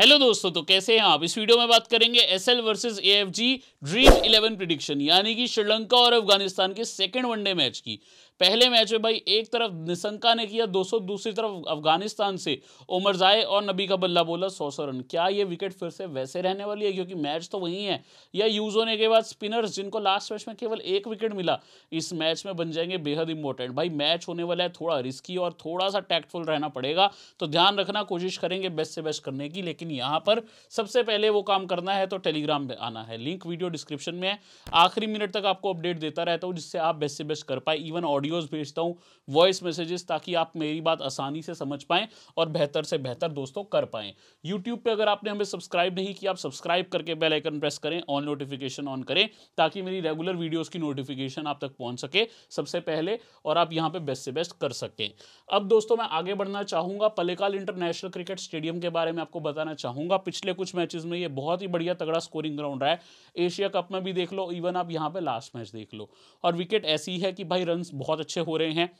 hello दोस्तों तो कैसे हैं आप इस वीडियो में बात करेंगे S L versus A F G Dream Eleven prediction यानी कि श्रीलंका और अफगानिस्तान के सेकेंड वनडे मैच की पहले मैच में भाई एक तरफ निशंका ने किया 200 दूसरी तरफ अफगानिस्तान से उमर जाए और नबी का बल्ला बोला सौ सौ रन क्या ये विकेट फिर से वैसे रहने वाली है क्योंकि मैच तो वही है या यूज होने के बाद स्पिनर्स जिनको लास्ट मैच में केवल एक विकेट मिला इस मैच में बन जाएंगे बेहद इंपॉर्टेंट भाई मैच होने वाला है थोड़ा रिस्की और थोड़ा सा टैक्टफुल रहना पड़ेगा तो ध्यान रखना कोशिश करेंगे बेस्ट से बेस्ट करने की लेकिन यहाँ पर सबसे पहले वो काम करना है तो टेलीग्राम पर आना है लिंक वीडियो डिस्क्रिप्शन में है आखिरी मिनट तक आपको अपडेट देता रहता हूँ जिससे आप बेस्ट से बेस्ट कर पाए इवन ऑडियोज भेजता हूँ वॉइस मैसेजेस ताकि आप मेरी बात आसानी से समझ पाएँ और बेहतर से बेहतर दोस्तों कर पाएँ यूट्यूब पर अगर आपने हमें सब्सक्राइब नहीं किया आप सब्सक्राइब करके बेलाइकन प्रेस करें ऑन नोटिफिकेशन ऑन करें ताकि मेरी रेगुलर वीडियोज़ की नोटिफिकेशन आप तक पहुँच सके सबसे पहले और आप यहाँ पर बेस्ट से बेस्ट कर सकें अब दोस्तों मैं आगे बढ़ना चाहूँगा पलेकाल इंटरनेशनल क्रिकेट स्टेडियम के बारे में आपको बताना चाहूँगा पिछले कुछ मैचेज में ये बहुत ही बढ़िया तगड़ा स्कोरिंग ग्राउंड रहा है एशिया कप में भी देख लो इवन आप यहाँ पे लास्ट मैच देख लो और विकेट ऐसी है कि भाई रन बहुत बहुत अच्छे हो रहे हैं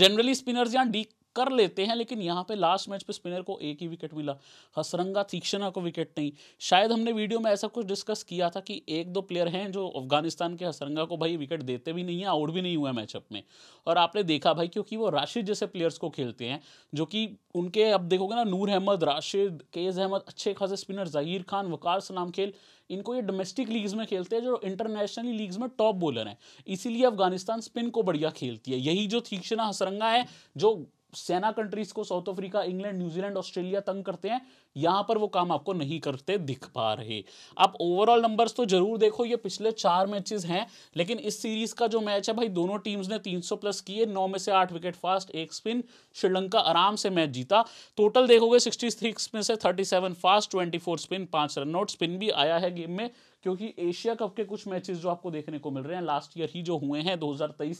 जनरली स्पिनर्स यहाँ डी कर लेते हैं लेकिन यहाँ पे लास्ट मैच पे स्पिनर को एक ही विकेट मिला हसरंगा तीक्षणा को विकेट नहीं शायद हमने वीडियो में ऐसा कुछ डिस्कस किया था कि एक दो प्लेयर हैं जो अफगानिस्तान के हसरंगा को भाई विकेट देते भी नहीं है आउट भी नहीं हुआ मैचअप में और आपने देखा भाई क्योंकि वो राशिद जैसे प्लेयर्स को खेलते हैं जो कि उनके अब देखोगे ना नूर अहमद राशिद केज अहमद अच्छे खासे स्पिनर जहीर खान वकार सलाम खेल इनको ये डोमेस्टिक लीग्स में खेलते हैं जो इंटरनेशनली लीग्स में टॉप बॉलर हैं इसीलिए अफगानिस्तान स्पिन को बढ़िया खेलती है यही जो तीक्षणा हसरंगा है जो सेना कंट्रीज को South Africa England New Zealand Australia तंग करते हैं यहां पर वो काम आपको नहीं करते दिख पा रहे आप ओवरऑल नंबर्स तो जरूर देखो ये पिछले चार मैचेस हैं लेकिन इस सीरीज का जो मैच है भाई दोनों टीम्स ने 300 प्लस किए नौ में से आठ विकेट फास्ट एक स्पिन श्रीलंका आराम से मैच जीता टोटल देखोगे सिक्सटी में से थर्टी फास्ट ट्वेंटी स्पिन पांच रन आउट स्पिन भी आया है गेम में क्योंकि एशिया कप के कुछ मैचेस जो आपको देखने को मिल रहे हैं लास्ट ईयर ही जो हुए हैं 2023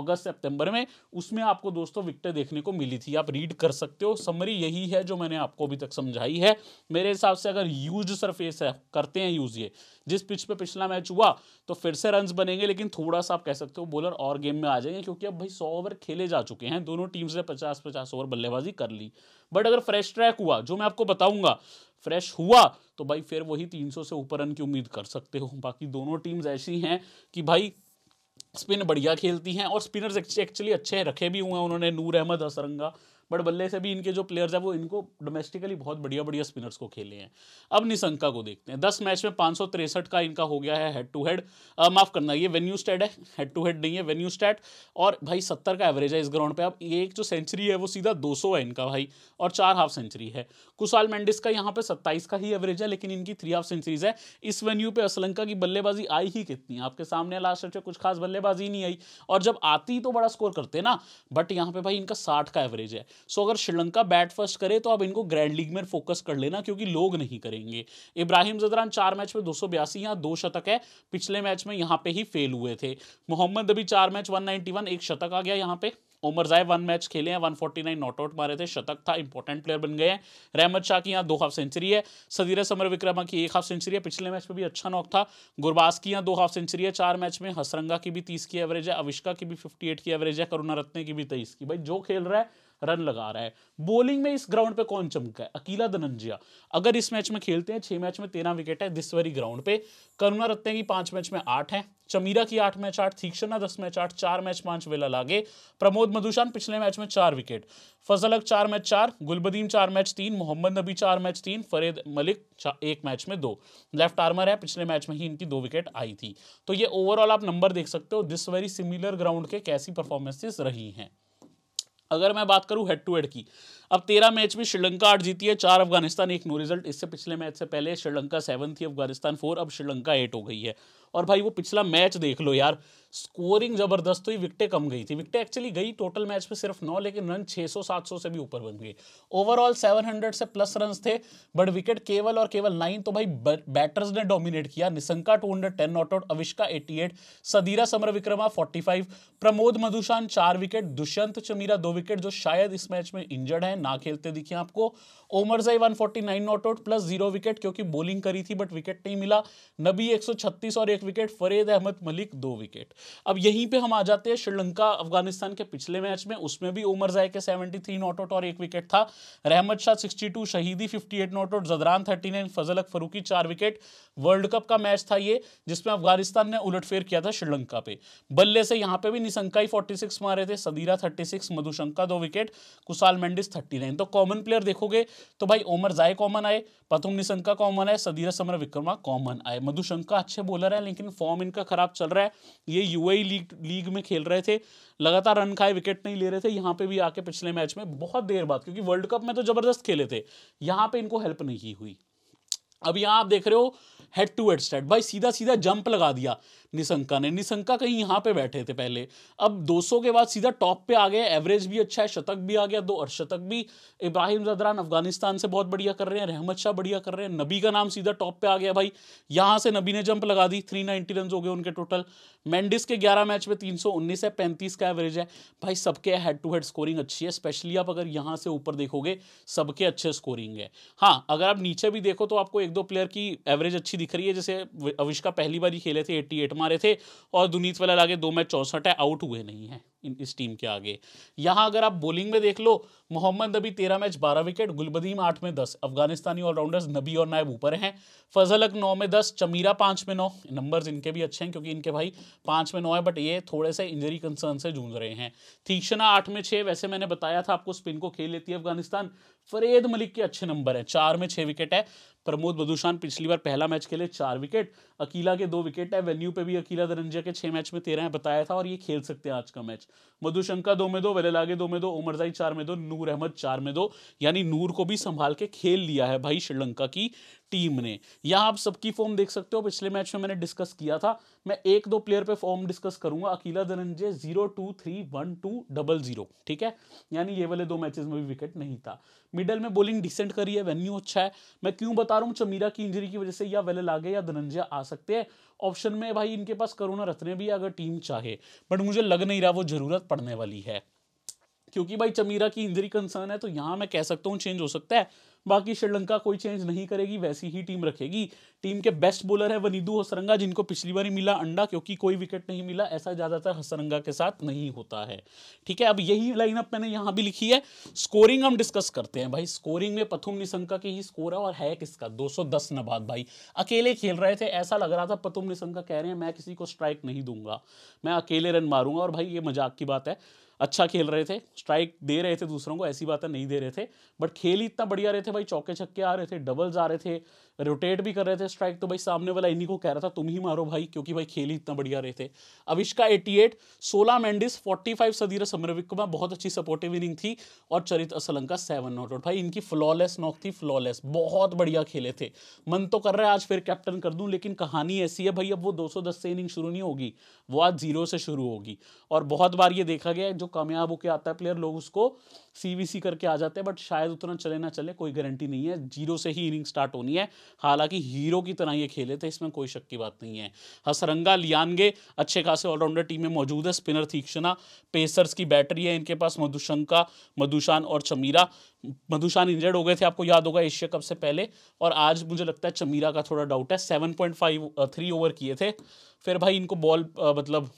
अगस्त सितंबर में उसमें आपको दोस्तों विकटें देखने को मिली थी आप रीड कर सकते हो समरी यही है जो मैंने आपको अभी तक समझाई है मेरे हिसाब से अगर यूज सरफेस है करते हैं यूज ये जिस पिच पे पिछला मैच हुआ तो फिर से रन बनेंगे लेकिन थोड़ा सा आप कह सकते हो बॉलर और गेम में आ जाएंगे क्योंकि अब भाई सौ ओवर खेले जा चुके हैं दोनों टीम्स ने पचास पचास ओवर बल्लेबाजी कर ली बट अगर फ्रेश ट्रैक हुआ जो मैं आपको बताऊंगा फ्रेश हुआ तो भाई फिर वही 300 से ऊपर रन की उम्मीद कर सकते हो बाकी दोनों टीम्स ऐसी हैं कि भाई स्पिन बढ़िया खेलती हैं और स्पिनर्स एक्चुअली अच्छे रखे भी हुए हैं उन्होंने नूर अहमद असरंगा बट बल्ले से भी इनके जो प्लेयर्स हैं वो इनको डोमेस्टिकली बहुत बढ़िया बढ़िया स्पिनर्स को खेले हैं अब निशंका को देखते हैं दस मैच में पाँच का इनका हो गया है हेड टू हेड माफ़ करना ये वेन्यू स्टैट है हेड टू हेड नहीं है वेन्यू स्टैट और भाई सत्तर का एवरेज है इस ग्राउंड पर अब एक जो सेंचुरी है वो सीधा दो है इनका भाई और चार हाफ सेंचुरी है कुशाल मैंडिस का यहाँ पर सत्ताईस का ही एवरेज है लेकिन इनकी थ्री हाफ सेंचुरीज है इस वेन्यू पर असलंका की बल्लेबाजी आई ही कितनी आपके सामने लास्ट एच में कुछ खास बल्लेबाजी नहीं आई और जब आती तो बड़ा स्कोर करते ना बट यहाँ पे भाई इनका साठ का एवरेज है सो अगर श्रीलंका बैट फर्स्ट करे तो आप इनको ग्रैंड लीग में फोकस कर लेना क्योंकि लोग नहीं करेंगे इब्राहिम जदरान चार मैच में दो सौ बयासी यहाँ दो शतक है पिछले मैच में यहाँ पे ही फेल हुए थे मोहम्मद अभी चार मैच वन नाइनटी वन एक शतक आ गया यहाँ पे उमर जाय वन मैच खेले हैं 149 नॉट आउट मारे थे शतक था इंपॉर्टेंट प्लेयर बन गए हैं रहमत शाह की यहाँ दो हाफ सेंचुरी है सदीरा समर विक्रमा की एक हाफ सेंचुरी है पिछले मैच में भी अच्छा नॉक था गुरबास की यहाँ दो हाफ सेंचुरी है चार मैच में हसरंगा की भी तीस की एवरेज है अविष्का की भी फिफ्टी की एवरेज है करुणा रत्ने की भी तेईस की भाई जो खेल रहा है रन लगा रहा है बॉलिंग में इस ग्राउंड पे कौन चमका है अकीला धनंजिया अगर इस मैच में खेलते हैं छह मैच में तेरह विकेट है दिसवरी ग्राउंड पे करुणा रत्ते की पांच मैच में आठ है चमीरा की आठ मैच आठ थीक्षणा दस मैच आठ चार मैच पांच वेला लागे प्रमोद मधुशान पिछले मैच में चार विकेट फजलक चार मैच चार गुलबदीम चार मैच तीन मोहम्मद नबी चार मैच तीन फरीद मलिक एक मैच में दो लेफ्ट आर्मर है पिछले मैच में ही इनकी दो विकेट आई थी तो ये ओवरऑल आप नंबर देख सकते हो दिस वेरी सिमिलर ग्राउंड के कैसी परफॉर्मेंसेस रही हैं अगर मैं बात करूं हेड टू हेड की अब तेरह मैच में श्रीलंका आठ जीती है चार अफगानिस्तान एक नो रिजल्ट इससे पिछले मैच से पहले श्रीलंका सेवन थी अफगानिस्तान फोर अब श्रीलंका एट हो गई है और भाई वो पिछला मैच देख लो यार स्कोरिंग जबरदस्त हुई विकटे कम गई थी विकटे एक्चुअली गई टोटल मैच में सिर्फ नौ लेकिन रन 600 700 से भी ऊपर बन गए ओवरऑल 700 से प्लस रन थे बट विकेट केवल और केवल नाइन तो भाई बैटर्स ने डोमिनेट किया Nissanka two hundred ten not out Avishka eighty eight Sadeera Samarawickrama forty five Pramod Madushan चार विकेट दुष्यंत चमीरा दो विकेट जो शायद इस मैच में इंजर्ड है ना खेलते दिखे आपको Omarzai one forty nine not out plus zero wicket क्योंकि बॉलिंग करी थी बट विकेट नहीं मिला नबी एक सौ छत्तीस और एक विकेट फरेद अहमद मलिक दो विकेट अब यहीं पे हम आ जाते हैं श्रीलंका अफगानिस्तान के पिछले मैच में उसमें भी उमर जाय के सेवेंटी थ्री नॉट आउट और एक विकेट था Rahmat Shah sixty two Shahidi fifty eight not out Zadran thirty nine Fazalhaq Farooqi चार विकेट वर्ल्ड कप का मैच था ये जिसमें अफगानिस्तान ने उलटफेर किया था श्रीलंका पे बल्ले से यहाँ पे भी निशंकाई सिक्स मारे थे सदीरा थर्टी सिक्स मधुशंका दो विकेट कुसाल मेंडिस नाइन तो कॉमन प्लेयर देखोगे तो भाई उमर जाय कॉमन आए प्रथम निशंका कॉमन आए सदीरा समर विक्रमा कॉमन आए मधुशंका अच्छे बोलर है लेकिन फॉर्म इनका खराब चल रहा है ये यूएई लीग लीग में खेल रहे थे लगातार रन खाए विकेट नहीं ले रहे थे यहाँ पे भी आके पिछले मैच में बहुत देर बाद क्योंकि वर्ल्ड कप में तो ज़बरदस्त खेले थे यहाँ पे इनको हेल्प नहीं हुई अब यहाँ आप देख रहे हो हेड टू हेड स्टेट भाई सीधा सीधा जंप लगा दिया निशंका ने निशंका कहीं यहाँ पे बैठे थे पहले अब 200 के बाद सीधा टॉप पे आ गए एवरेज भी अच्छा है शतक भी आ गया दो अर्शतक भी इब्राहिम जदरान अफगानिस्तान से बहुत बढ़िया कर रहे हैं रहमत शाह बढ़िया कर रहे हैं नबी का नाम सीधा टॉप पे आ गया भाई यहाँ से नबी ने जंप लगा दी थ्री नाइन्टी रन हो गए उनके टोटल मैंडिस के ग्यारह मैच में तीन सौ उन्नीस है पैंतीस का एवरेज है भाई सबके हेड टू हेड स्कोरिंग अच्छी है स्पेशली आप अगर यहाँ से ऊपर देखोगे सबके अच्छे स्कोरिंग है हाँ अगर आप नीचे भी देखो तो आपको एक दो प्लेयर की एवरेज अच्छी दिख रही है जैसे अविष्का पहली बार ही खेले थे एट्टी एट मारे थे और दुनीत वाला लागे दो मैच चौंसठ है आउट हुए नहीं हैं इस टीम के आगे यहां अगर आप बोलिंग में देख लो मोहम्मद नबी तेरह मैच बारह विकेट गुलबदीम आठ में दस अफगानिस्तानी ऑलराउंडर्स नबी और नायब ऊपर हैं फजलक नौ में दस चमीरा पांच में नौ नंबर्स इनके भी अच्छे हैं क्योंकि इनके भाई पांच में नौ है बट ये थोड़े से इंजरी कंसर्न से जूझ रहे हैं तीक्षणा आठ में छह वैसे मैंने बताया था आपको स्पिन को खेल लेती है अफगानिस्तान फरेद मलिक के अच्छे नंबर हैं चार में छः विकेट है प्रमोद बदुशान पिछली बार पहला मैच खेले चार विकेट अकीला के दो विकेट है वेन्यू पे भी अकीला दरंजिया के छह मैच में तेरह है बताया था और ये खेल सकते हैं आज का मैच मधुशंका दो में दो वेलेलागे दो में दो उमरजाई चार में दो नूर अहमद चार में दो यानी नूर को भी संभाल के खेल लिया है भाई श्रीलंका की टीम ने यहां आप सबकी फॉर्म देख सकते हो पिछले मैच में मैंने डिस्कस किया था मैं एक दो प्लेयर पे फॉर्म डिस्कस करूंगा Akila Dananjaya zero two three one two double zero ठीक है यानी ये वाले दो मैचेस में भी विकेट नहीं था मिडल में बॉलिंग डिसेंट करी है वेन्यू अच्छा है मैं क्यों बता रहा हूँ चमीरा की इंजरी की वजह से या वेले लागे या धनंजय आ सकते हैं ऑप्शन में भाई इनके पास करुणा रत्ने भी अगर टीम चाहे बट मुझे लग नहीं रहा वो जरूरत पड़ने वाली है क्योंकि भाई चमीरा की इंजरी कंसर्न है तो यहां मैं कह सकता हूँ चेंज हो सकता है बाकी श्रीलंका कोई चेंज नहीं करेगी वैसी ही टीम रखेगी टीम के बेस्ट बॉलर है वनिदू हसरंगा जिनको पिछली बार मिला अंडा क्योंकि कोई विकेट नहीं मिला ऐसा ज़्यादातर हसरंगा के साथ नहीं होता है ठीक है अब यही लाइनअप मैंने यहां भी लिखी है स्कोरिंग हम डिस्कस करते हैं भाई स्कोरिंग में पथुम निशंका के ही स्कोर है और है किसका दो नबाद भाई अकेले खेल रहे थे ऐसा लग रहा था पथुम निशंका कह रहे हैं मैं किसी को स्ट्राइक नहीं दूंगा मैं अकेले रन मारूंगा और भाई ये मजाक की बात है अच्छा खेल रहे थे स्ट्राइक दे रहे थे दूसरों को ऐसी बातें नहीं दे रहे थे बट खेल ही इतना बढ़िया रहे थे भाई चौके छक्के आ रहे थे डबल्स आ रहे थे रोटेट भी कर रहे थे स्ट्राइक तो भाई सामने वाला इन्हीं को कह रहा था तुम ही मारो भाई क्योंकि भाई खेल ही इतना बढ़िया रहे थे अविष्का एट सोलह फोर्टी फाइव सदीर समरविक्रमा बहुत अच्छी सपोर्टिव इनिंग थी और Charith Asalanka seven not out भाई इनकी फ्लॉलेस नॉक थी फ्लॉलेस बहुत बढ़िया खेले थे मन तो कर रहा है आज फिर कैप्टन कर दूँ लेकिन कहानी ऐसी है भाई अब वो दो से इनिंग शुरू नहीं होगी वो आज जीरो से शुरू होगी और बहुत बार ये देखा गया जो तो कामयाब होकर आता है प्लेयर लोग उसको सीवीसी करके आ जाते हैं बट शायद उतना चले ना चले कोई गारंटी नहीं है जीरो से ही इनिंग स्टार्ट होनी है हालांकि हीरो की तरह ये खेले थे इसमें कोई शक की बात नहीं है हसरंगा लियानगे अच्छे खासे ऑलराउंडर टीम में मौजूद है स्पिनर तीक्षणा पेसर्स की बैटरी है इनके पास मधुशंका मधुशान और चमीरा मधुशान इंजर्ड हो गए थे आपको याद होगा एशिया कप से पहले और आज मुझे लगता है चमीरा का थोड़ा डाउट है seven point five three over किए थे फिर भाई इनको बॉल uh, मतलब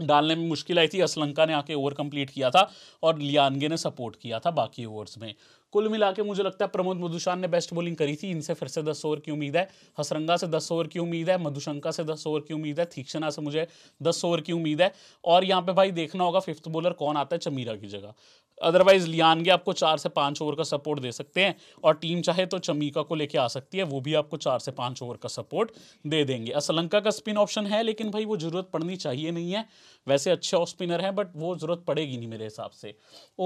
डालने में मुश्किल आई थी असलंका ने आके ओवर कंप्लीट किया था और लियानगे ने सपोर्ट किया था बाकी ओवर्स में कुल मिला के मुझे लगता है प्रमोद मधुशान ने बेस्ट बॉलिंग करी थी इनसे फिर से दस ओवर की उम्मीद है हसरंगा से दस ओवर की उम्मीद है मधुशंका से दस ओवर की उम्मीद है थीक्षणा से मुझे दस ओवर की उम्मीद है और यहाँ पे भाई देखना होगा फिफ्थ बॉलर कौन आता है चमीरा की जगह अदरवाइज लियानगे आपको चार से पाँच ओवर का सपोर्ट दे सकते हैं और टीम चाहे तो चमीका को लेके आ सकती है वो भी आपको चार से पाँच ओवर का सपोर्ट दे देंगे असलंका का स्पिन ऑप्शन है लेकिन भाई वो ज़रूरत पड़नी चाहिए नहीं है वैसे अच्छे ऑफ स्पिनर हैं बट वो ज़रूरत पड़ेगी नहीं मेरे हिसाब से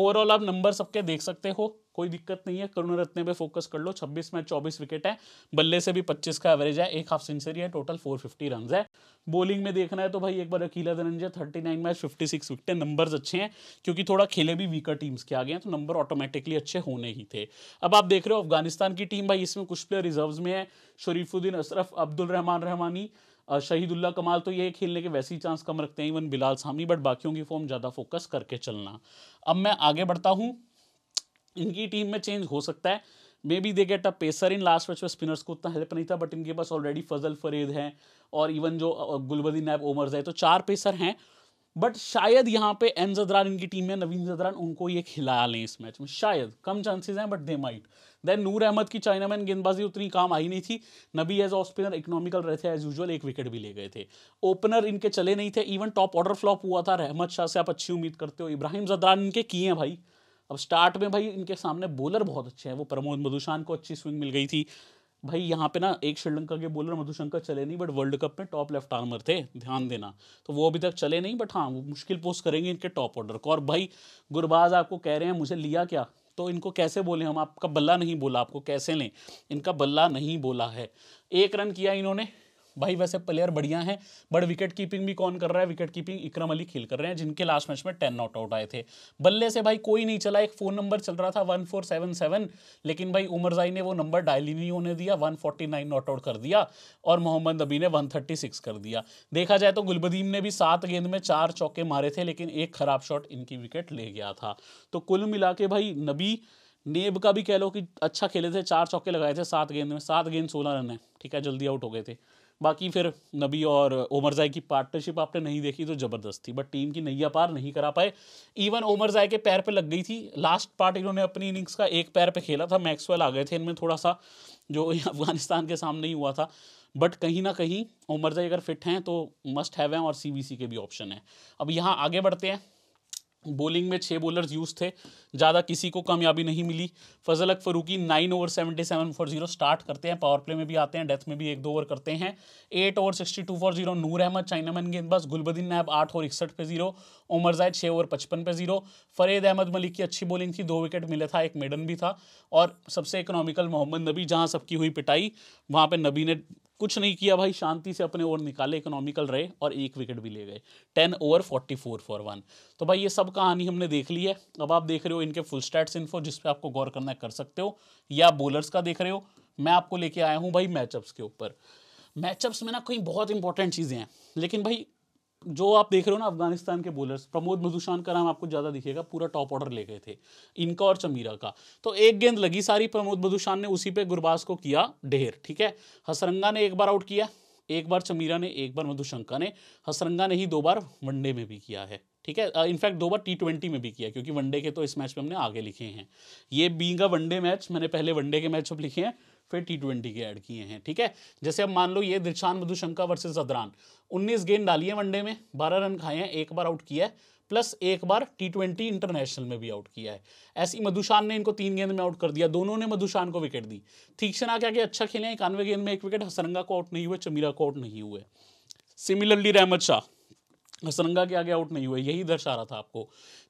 ओवरऑल आप नंबर सबके देख सकते हो कोई दिक्कत नहीं है करुण रत्न पे फोकस कर लो 26 मैच 24 विकेट है बल्ले से भी 25 का एवरेज है एक हाफ सेंचुरी है टोटल 450 रन है बॉलिंग में देखना है तो भाई एक बार अकीला धनंजय 39 मैच 56 विकेट है नंबर्स अच्छे हैं क्योंकि थोड़ा खेले भी वीकर टीम्स के आगे हैं तो नंबर ऑटोमेटिकली अच्छे होने ही थे अब आप देख रहे हो अफगानिस्तान की टीम भाई इसमें कुछ प्लेयर रिजर्व में है शरीफुद्दीन अशरफ अब्दुल रहमान रहमानी शहीदुल्ला कमाल तो ये खेलने के वैसे ही चांस कम रखते हैं इवन बिलाल सामी बट बाकियों की फॉर्म ज़्यादा फोकस करके चलना अब मैं आगे बढ़ता हूँ इनकी टीम में चेंज हो सकता है maybe they get a pacer in last match में स्पिनर्स को उतना हेल्प नहीं था बट इनके पास ऑलरेडी फजल फरीद हैं और इवन जो गुलबदी नैब ओमर्स है तो चार पेसर हैं बट शायद यहाँ पे एन जदरान इनकी टीम में नवीन जदरान उनको ये खिला लें इस मैच में शायद कम चांसेस हैं but they might then Noor Ahmad की चाइना गेंदबाजी उतनी काम आई नहीं थी नबी एज ऑफ स्पिनर इकोनॉमिकल रहे थे एज यूजल एक विकेट भी ले गए थे ओपनर इनके चले नहीं थे इवन टॉप ऑर्डर फ्लॉप हुआ था रहमत शाह से आप अच्छी उम्मीद करते हो इब्राहिम जदरान इनके किए हैं भाई अब स्टार्ट में भाई इनके सामने बॉलर बहुत अच्छे हैं वो प्रमोद मधुशान को अच्छी स्विंग मिल गई थी भाई यहाँ पे ना एक श्रीलंका के बॉलर मधुशंकर चले नहीं बट वर्ल्ड कप में टॉप लेफ्ट आर्मर थे ध्यान देना तो वो अभी तक चले नहीं बट हाँ वो मुश्किल पोस्ट करेंगे इनके टॉप ऑर्डर को और भाई गुरबाज आपको कह रहे हैं मुझे लिया क्या तो इनको कैसे बोले हम आपका बल्ला नहीं बोला आपको कैसे लें इनका बल्ला नहीं बोला है एक रन किया इन्होंने भाई वैसे प्लेयर बढ़िया हैं बट विकेट कीपिंग भी कौन कर रहा है विकेट कीपिंग इक्रम अली खेल कर रहे हैं जिनके लास्ट मैच में टेन नॉट आउट आए थे बल्ले से भाई कोई नहीं चला एक फ़ोन नंबर चल रहा था वन फोर सेवन सेवन लेकिन भाई उमर जाई ने वो नंबर डायल ही नहीं होने दिया one forty nine not out कर दिया और मोहम्मद नबी ने वन थर्टी सिक्स कर दिया देखा जाए तो गुलबदीम ने भी सात गेंद में चार चौके मारे थे लेकिन एक ख़राब शॉट इनकी विकेट ले गया था तो कुल मिला के भाई नबी नेब का भी कह लो कि अच्छा खेले थे चार चौके लगाए थे सात गेंद में सात गेंद सोलह रन है ठीक है जल्दी आउट हो गए थे बाकी फिर नबी और ओमर ओमरजाई की पार्टनरशिप आपने नहीं देखी तो ज़बरदस्त थी बट टीम की नैया पार नहीं करा पाए इवन ओमर ओमरजाई के पैर पे लग गई थी लास्ट पार्ट इन्होंने अपनी इनिंग्स का एक पैर पे खेला था मैक्सवेल आ गए थे इनमें थोड़ा सा जो अफगानिस्तान के सामने ही हुआ था बट कहीं ना कहीं ओमर ओमरजाई अगर फिट हैं तो मस्ट हैव हैं और सी के भी ऑप्शन हैं अब यहाँ आगे बढ़ते हैं बॉलिंग में छः बॉलर्स यूज थे ज़्यादा किसी को कामयाबी नहीं मिली Fazalhaq Farooqi nine over seventy seven for zero start करते हैं पावर प्ले में भी आते हैं डेथ में भी एक दो ओवर करते हैं eight over sixty two for zero Noor Ahmad chinaman गेंदबाज गुलबद्दीन नायब आठ ओवर इकसठ पे जीरो उमर जायद छः ओवर पचपन पे जीरो फरीद अहमद मलिक की अच्छी बॉलिंग थी दो विकेट मिले था एक मेडन भी था और सबसे इकोनॉमिकल मोहम्मद नबी जहाँ सबकी हुई पिटाई वहाँ पर नबी ने कुछ नहीं किया भाई शांति से अपने ओवर निकाले इकोनॉमिकल रहे और एक विकेट भी ले गए ten over forty four for one तो भाई ये सब कहानी हमने देख ली है अब आप देख रहे हो इनके फुल स्टैट्स इन्फो जिस पे आपको गौर करना कर सकते हो या बॉलर्स का देख रहे हो मैं आपको लेके आया हूँ भाई मैचअप्स के ऊपर मैचअप्स में ना कहीं बहुत इंपॉर्टेंट चीज़ें हैं लेकिन भाई जो आप देख रहे हो ना अफगानिस्तान के बोलर्स प्रमोद मधुशान का नाम आपको ज़्यादा दिखेगा पूरा टॉप ऑर्डर ले गए थे इनका और चमीरा का तो एक गेंद लगी सारी प्रमोद मधुशान ने उसी पे गुरबाज को किया ढेर ठीक है हसरंगा ने एक बार आउट किया एक बार चमीरा ने एक बार मधुशंका ने हसरंगा ने ही दो बार वनडे में भी किया है ठीक है इनफैक्ट दो बार टी ट्वेंटी में भी किया क्योंकि वनडे के तो इस मैच में हमने आगे लिखे हैं ये बींगा वनडे मैच मैंने पहले वनडे के मैच अब लिखे हैं फिर टी ट्वेंटी के ऐड किए हैं ठीक है जैसे अब मान लो ये दिलशान मधुशंका वर्सेज अदरान उन्नीस गेंद डाली है वनडे में बारह रन खाए हैं एक बार आउट किया है प्लस एक बार टी ट्वेंटी इंटरनेशनल में भी आउट किया है ऐसी मधुशान ने इनको तीन गेंद में आउट कर दिया दोनों ने मधुशान को विकेट दी ना क्या कि अच्छा खेले इक्यानवे गेंद में एक विकेट हसरंगा को आउट नहीं हुए चमीरा को आउट नहीं हुए सिमिलरली रहमत शाह हसरंगा के आगे आउट नहीं हुए यही दर्शा रहा था आपको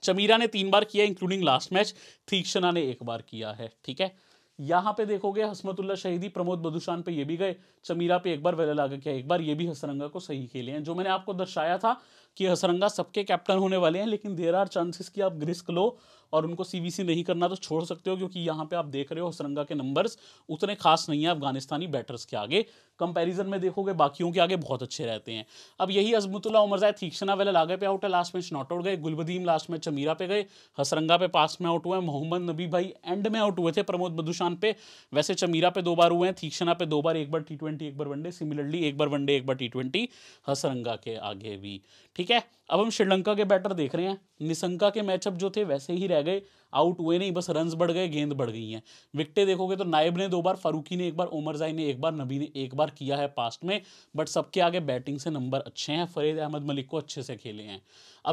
चमीरा ने तीन बार किया इंक्लूडिंग लास्ट मैच थीक्षणा ने एक बार किया है ठीक है यहाँ पे देखोगे हसमतुल्ला शहीदी प्रमोद बदुशान पे ये भी गए चमीरा पे एक बार वेला लागे क्या एक बार ये भी हसरंगा को सही खेले हैं जो मैंने आपको दर्शाया था कि हसरंगा सबके कैप्टन होने वाले हैं लेकिन देर आर चांसेस कि आप रिस्क लो और उनको सी नहीं करना तो छोड़ सकते हो क्योंकि यहाँ पे आप देख रहे हो हसरंगा के नंबर्स उतने खास नहीं है अफगानिस्तानी बैटर्स के आगे कंपैरिजन में देखोगे बाकियों के आगे बहुत अच्छे रहते हैं अब यही अजमतुल्ला उमर थीक्षना वाले लागे पे आउट है लास्ट मैच नॉट आउट गए गुलबदीम लास्ट मैच चमीरा पे गए हसरंगा पे पास में आउट हुए मोहम्मद नबी भाई एंड में आउट हुए थे प्रमोद बदुशान पे वैसे चमीरा पे दो बार हुए हैं थीक्षना पे दो बार एक बार टी एक बार वनडे सिमिलरली एक बार वनडे एक बार टी हसरंगा के आगे भी ठीक है अब हम श्रीलंका के बैटर देख रहे हैं निशंका के मैचअप जो थे वैसे ही रह गए आउट हुए नहीं बस रन बढ़ गए गेंद बढ़ गई हैं विकटें देखोगे तो नायब ने दो बार फारूकी ने एक बार जाई ने एक बार नबी ने एक बार किया है पास्ट में बट सबके आगे बैटिंग से नंबर अच्छे हैं फरीद अहमद मलिक को अच्छे से खेले हैं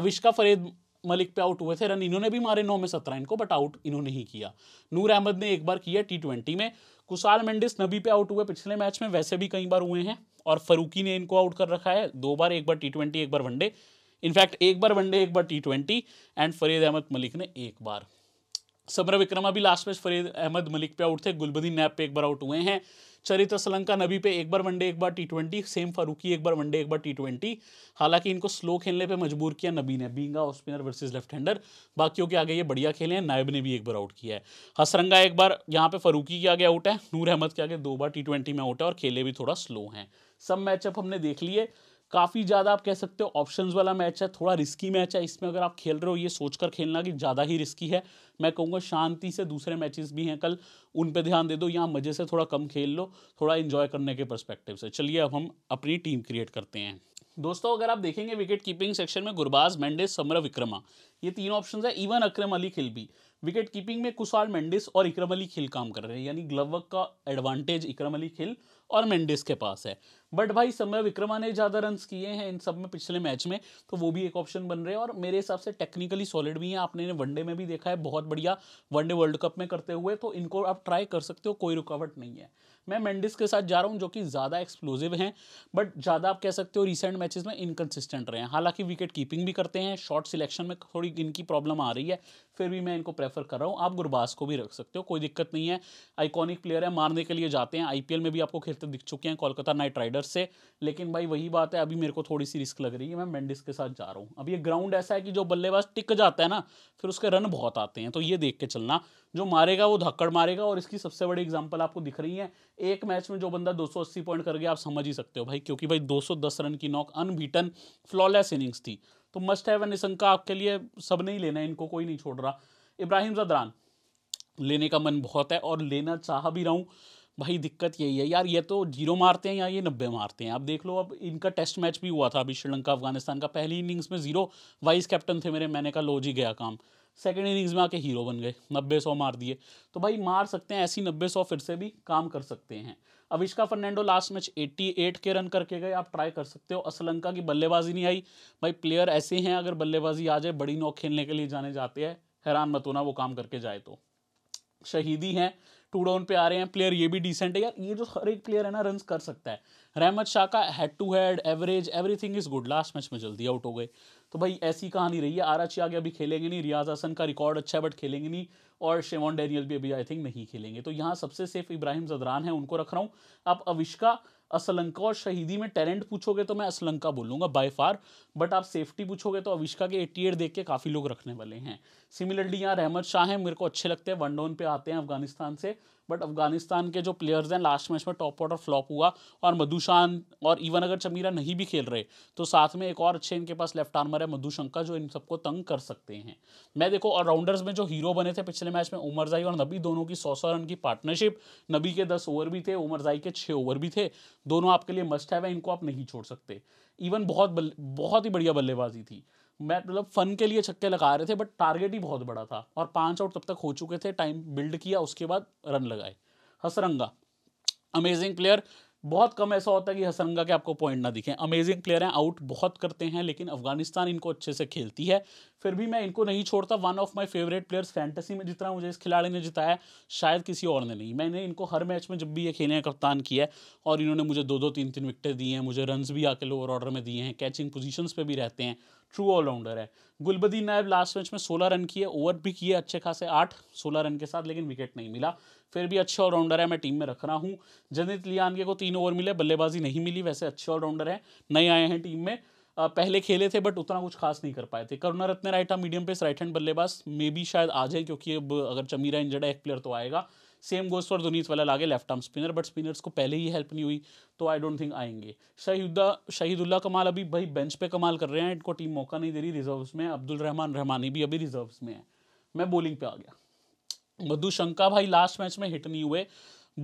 अविष्का फरीद मलिक पे आउट हुए थे रन इन्होंने भी मारे नौ में सत्रह इनको बट आउट इन्होंने ही किया नूर अहमद ने एक बार किया टी ट्वेंटी में कुशाल मेंडिस नबी पे आउट हुए पिछले मैच में वैसे भी कई बार हुए हैं और फरूकी ने इनको आउट कर रखा है दो बार एक बार टी ट्वेंटी एक बार वनडे इनफैक्ट एक बार वनडे एक बार T twenty and Farid Ahmad Malik ने एक बार समर विक्रमा भी लास्ट मैच फरीद अहमद मलिक पे आउट थे गुलबदीन नैप पे एक बार आउट हुए हैं चरित्र सलंका नबी पे एक बार वनडे एक बार टी ट्वेंटी सेम फारूकी एक बार वनडे एक बार टी ट्वेंटी हालांकि इनको स्लो खेलने पे मजबूर किया नबी ने being a off spinner versus left hander बाकियों के आगे ये बढ़िया खेले हैं नायब ने भी एक बार आउट किया है हसरंगा एक बार यहाँ पे फारूकी के आगे आउट है नूर अहमद के आगे दो बार टी में आउट है और खेले भी थोड़ा स्लो हैं सब मैचअप हमने देख लिए काफ़ी ज़्यादा आप कह सकते हो ऑप्शंस वाला मैच है थोड़ा रिस्की मैच है इसमें अगर आप खेल रहे हो ये सोचकर खेलना कि ज़्यादा ही रिस्की है मैं कहूँगा शांति से दूसरे मैचेस भी हैं कल उन पे ध्यान दे दो यहाँ मज़े से थोड़ा कम खेल लो थोड़ा इन्जॉय करने के परस्पेक्टिव से चलिए अब हम अपनी टीम क्रिएट करते हैं दोस्तों अगर आप देखेंगे विकेट कीपिंग सेक्शन में गुरबाज मेंडिस समर विक्रमा ये तीन ऑप्शन है इवन अक्रम अली खिल भी विकेट कीपिंग में कुशाल मेंडिस और इक्रम अली खिल काम कर रहे हैं यानी ग्लवक का एडवांटेज इक्रम अली खिल और मेंडिस के पास है बट भाई समय विक्रमा ने ज़्यादा रन किए हैं इन सब में पिछले मैच में तो वो भी एक ऑप्शन बन रहे हैं और मेरे हिसाब से टेक्निकली सॉलिड भी हैं आपने वनडे में भी देखा है बहुत बढ़िया वनडे वर्ल्ड कप में करते हुए तो इनको आप ट्राई कर सकते हो कोई रुकावट नहीं है मैं मेंडिस के साथ जा रहा हूँ जो कि ज़्यादा एक्सप्लोजिव हैं बट ज़्यादा आप कह सकते हो रिसेंट मैचेस में इनकन्सिस्टेंट रहे हैं हालांकि विकेट कीपिंग भी करते हैं शॉट सिलेक्शन में थोड़ी इनकी प्रॉब्लम आ रही है फिर भी मैं इनको प्रेफर कर रहा हूँ आप गुरबास को भी रख सकते हो कोई दिक्कत नहीं है आइकॉनिक प्लेयर है मारने के लिए जाते हैं आईपीएल में भी आपको खेलते दिख चुके हैं कोलकाता नाइट राइडर्स से लेकिन भाई वही बात है अभी मेरे को थोड़ी सी रिस्क लग रही है मैं मेंडिस के साथ जा रहा हूँ अब ये ग्राउंड ऐसा है कि जो बल्लेबाज टिक जाता है ना फिर उसके रन बहुत आते हैं तो ये देख के चलना जो मारेगा वो धक्कड़ मारेगा और इसकी सबसे बड़ी एग्जाम्पल आपको दिख रही है एक मैच में जो बंदा दो पॉइंट कर गया आप समझ ही सकते हो भाई क्योंकि भाई दो रन की नॉक अनबीटन फ्लॉलेस इनिंग्स थी तो मस्ट हैव निशंका आपके लिए सब नहीं लेना है इनको कोई नहीं छोड़ रहा इब्राहिम जदरान लेने का मन बहुत है और लेना चाह भी रहा हूँ भाई दिक्कत यही है यार ये तो जीरो मारते हैं या ये नब्बे मारते हैं आप देख लो अब इनका टेस्ट मैच भी हुआ था अभी श्रीलंका अफगानिस्तान का पहली इनिंग्स में जीरो वाइस कैप्टन थे मेरे मैंने कहा लोज ही गया काम सेकेंड इनिंग्स में आके हीरो बन गए नब्बे सौ मार दिए तो भाई मार सकते हैं ऐसी नब्बे सौ फिर से भी काम कर सकते हैं अब इसका फर्नैंडो लास्ट मैच 88 के रन करके गए आप ट्राई कर सकते हो असलंका की बल्लेबाजी नहीं आई भाई प्लेयर ऐसे हैं अगर बल्लेबाजी आ जाए बड़ी नौक खेलने के लिए जाने जाते हैं हैरान मत होना वो काम करके जाए तो शहीदी हैं टू डाउन पे आ रहे हैं प्लेयर ये भी डिसेंट है यार ये जो हर एक प्लेयर है ना रन कर सकता है रहमत शाह का head to head average everything is good last match में जल्दी आउट हो गए तो भाई ऐसी कहानी रही है आराची आगे अभी खेलेंगे नहीं रियाज हसन का रिकॉर्ड अच्छा है बट खेलेंगे नहीं और शेवॉन डेनियल भी अभी आई थिंक नहीं खेलेंगे तो यहाँ सबसे सेफ इब्राहिम जदरान है उनको रख रहा हूँ आप अविष्का असलंका और शहीदी में टैलेंट पूछोगे तो मैं असलंका बोलूँगा बाय फार बट आप सेफ्टी पूछोगे तो अविष्का के एट्टी एट देख के काफ़ी लोग रखने वाले हैं सिमिलरली यहाँ रहमत शाह हैं मेरे को अच्छे लगते हैं वनडोन पे आते हैं अफगानिस्तान से बट अफगानिस्तान के जो प्लेयर्स हैं लास्ट मैच में टॉप ऑर्डर फ्लॉप हुआ और मधुशान और इवन अगर चमीरा नहीं भी खेल रहे तो साथ में एक और अच्छे इनके पास लेफ्ट आर्मर है मधुशंका जो इन सबको तंग कर सकते हैं मैं देखो ऑलराउंडर्स में जो हीरो बने थे पिछले मैच में उमरजाई और नबी दोनों की सौ सौ रन की पार्टनरशिप नबी के दस ओवर भी थे उमरजाई के छः ओवर भी थे दोनों आपके लिए मस्ट है इनको आप नहीं छोड़ सकते इवन बहुत बहुत ही बढ़िया बल्लेबाजी थी मैं मतलब फन के लिए छक्के लगा रहे थे बट टारगेट ही बहुत बड़ा था और पांच आउट तब तक हो चुके थे टाइम बिल्ड किया उसके बाद रन लगाए हसरंगा अमेजिंग प्लेयर बहुत कम ऐसा होता है कि हसरंगा के आपको पॉइंट ना दिखें अमेजिंग प्लेयर हैं आउट बहुत करते हैं लेकिन अफगानिस्तान इनको अच्छे से खेलती है फिर भी मैं इनको नहीं छोड़ता one of my favourite players fantasy में जितना मुझे इस खिलाड़ी ने जिताया शायद किसी और ने नहीं मैंने इनको हर मैच में जब भी ये खेले हैं कप्तान किया है और इन्होंने मुझे दो दो तीन तीन विकटें दिए हैं मुझे रन्स भी आके लोअर ऑर्डर में दिए हैं कैचिंग पोजिशन पर भी रहते हैं ट्रू ऑलराउंडर है गुलबदीन नायब लास्ट मैच में सोलह रन किए ओवर भी किए अच्छे खासे आठ सोलह रन के साथ लेकिन विकेट नहीं मिला फिर भी अच्छे ऑलराउंडर है मैं टीम में रख रहा हूँ जनित लियानगे को तीन ओवर मिले बल्लेबाजी नहीं मिली वैसे अच्छे ऑलराउंडर है नए आए हैं टीम में पहले खेले थे बट उतना कुछ खास नहीं कर पाए थे Karunaratne right arm medium pace right hand बल्लेबाज मे बी शायद आ जाए क्योंकि अब अगर चमीरा इंजर्ड है एक प्लेयर तो आएगा same goes for Dunith Wellalage left arm spinner but spinners को पहले ही हेल्प नहीं हुई तो आई डोंट थिंक आएंगे शहीदा शहीदुल्ला कमाल अभी भाई बेंच पे कमाल कर रहे हैं इनको टीम मौका नहीं दे रही रिजर्व्स में अब्दुल रहमान रहमानी भी अभी रिजर्व्स में है मैं बॉलिंग पे आ गया मधु शंका भाई लास्ट मैच में हिट नहीं हुए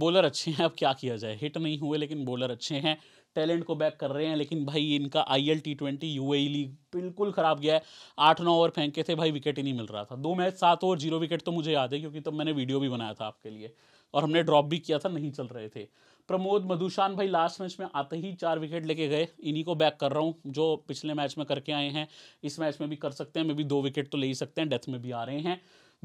बॉलर अच्छे हैं अब क्या किया जाए हिट नहीं हुए लेकिन बॉलर अच्छे हैं टैलेंट को बैक कर रहे हैं लेकिन भाई इनका I L T twenty U league बिल्कुल ख़राब गया है आठ नौ ओवर फेंके थे भाई विकेट ही नहीं मिल रहा था दो मैच सात ओवर जीरो विकेट तो मुझे याद है क्योंकि तब तो मैंने वीडियो भी बनाया था आपके लिए और हमने ड्रॉप भी किया था नहीं चल रहे थे प्रमोद मधुशान भाई लास्ट मैच में आते ही चार विकेट लेके गए इन्हीं को बैक कर रहा हूँ जो पिछले मैच में करके आए हैं इस मैच में भी कर सकते हैं मे भी दो विकेट तो ले ही सकते हैं डेथ में भी आ रहे हैं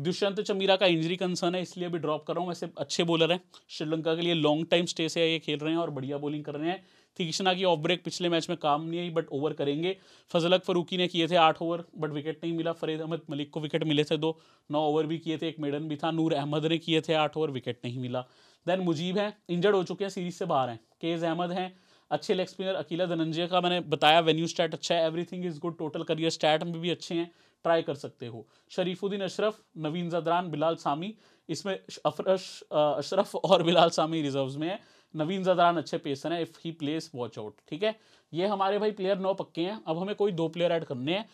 दुष्यंत चमीरा का इंजरी कंसर्न है इसलिए भी ड्रॉप कर रहा हूँ वैसे अच्छे बॉलर हैं श्रीलंका के लिए लॉन्ग टाइम स्टे से ये खेल रहे हैं और बढ़िया बॉलिंग कर रहे हैं तीक्ष्णा की ऑफ ब्रेक पिछले मैच में काम नहीं आई बट ओवर करेंगे फजलक फरूकी ने किए थे आठ ओवर बट विकेट नहीं मिला फरीद अहमद मलिक को विकेट मिले थे दो नौ ओवर भी किए थे एक मेडन भी था नूर अहमद ने किए थे आठ ओवर विकेट नहीं मिला देन मुजीब है इंजर्ड हो चुके हैं सीरीज से बाहर हैं केज अहमद हैं अच्छे लेग स्पिनर अकीला धनंजय का मैंने बताया वेन्यू स्टैट अच्छा है everything is good total career stat में भी अच्छे हैं ट्राई कर सकते हो शरीफुद्दीन अशरफ नवीन जदरान बिलाल सामी इसमें अफरश अशरफ और बिलाल सामी रिजर्व्स में है नवीन जदरान अच्छे पेसर हैं if he plays watch out ठीक है ये हमारे भाई प्लेयर नौ पक्के हैं अब हमें कोई दो प्लेयर ऐड करने हैं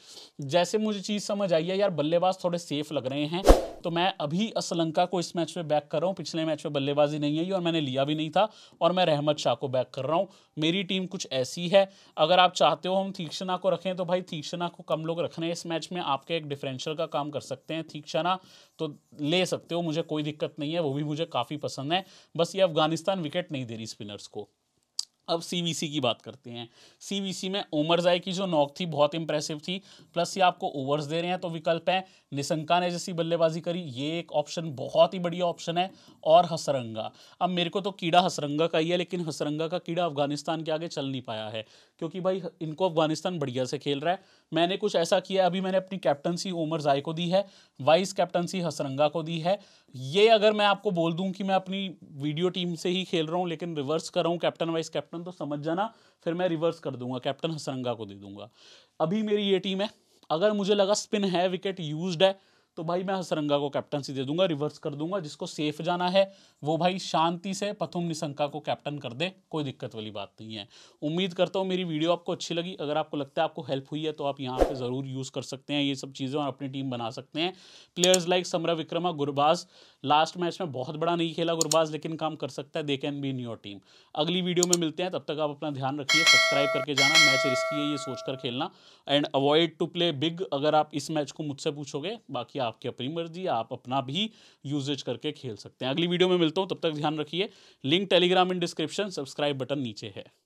जैसे मुझे चीज़ समझ आई है यार बल्लेबाज थोड़े सेफ लग रहे हैं तो मैं अभी असलंका को इस मैच में बैक कर रहा हूँ पिछले मैच में बल्लेबाजी नहीं आई और मैंने लिया भी नहीं था और मैं रहमत शाह को बैक कर रहा हूँ मेरी टीम कुछ ऐसी है अगर आप चाहते हो हम थीक्षणा को रखें तो भाई थीक्षणा को कम लोग रख रहे हैं इस मैच में आपके एक डिफरेंशियल का काम कर सकते हैं थीक्षणा तो ले सकते हो मुझे कोई दिक्कत नहीं है वो भी मुझे काफ़ी पसंद है बस ये अफगानिस्तान विकेट नहीं दे रही स्पिनर्स को अब सीवीसी की बात करते हैं सीवीसी में ओमरजाई की जो नॉक थी बहुत इंप्रेसिव थी प्लस ये आपको ओवर्स दे रहे हैं तो विकल्प है निशंका ने जैसी बल्लेबाजी करी ये एक ऑप्शन बहुत ही बढ़िया ऑप्शन है और हसरंगा अब मेरे को तो कीड़ा हसरंगा का ही है लेकिन हसरंगा का कीड़ा अफगानिस्तान के आगे चल नहीं पाया है क्योंकि भाई इनको अफगानिस्तान बढ़िया से खेल रहा है मैंने कुछ ऐसा किया अभी मैंने अपनी कैप्टनसी ओमर जाय को दी है वाइस कैप्टनसी हसरंगा को दी है ये अगर मैं आपको बोल दूं कि मैं अपनी वीडियो टीम से ही खेल रहा हूं लेकिन रिवर्स कर रहा हूं कैप्टन वाइस कैप्टन तो समझ जाना फिर मैं रिवर्स कर दूंगा कैप्टन हसरंगा को दे दूंगा अभी मेरी ये टीम है अगर मुझे लगा स्पिन है विकेट यूज है तो भाई मैं हसरंगा को कैप्टनसी दे दूंगा रिवर्स कर दूंगा जिसको सेफ जाना है वो भाई शांति से पथुम निशंका को कैप्टन कर दे कोई दिक्कत वाली बात नहीं है उम्मीद करता हूँ मेरी वीडियो आपको अच्छी लगी अगर आपको लगता है आपको हेल्प हुई है तो आप यहाँ पर ज़रूर यूज़ कर सकते हैं ये सब चीज़ें और अपनी टीम बना सकते हैं players like Samarawickrama Gurbaz last match में बहुत बड़ा नहीं खेला गुरबाज लेकिन काम कर सकता है they can be in your team अगली वीडियो में मिलते हैं तब तक आप अपना ध्यान रखिए सब्सक्राइब करके जाना मैच रिस्की है ये सोचकर खेलना and avoid to play big अगर आप इस मैच को मुझसे पूछोगे बाकी आपकी अपनी मर्जी आप अपना भी यूजेज करके खेल सकते हैं अगली वीडियो में मिलता हूँ तब तक ध्यान रखिए link Telegram in description subscribe button नीचे है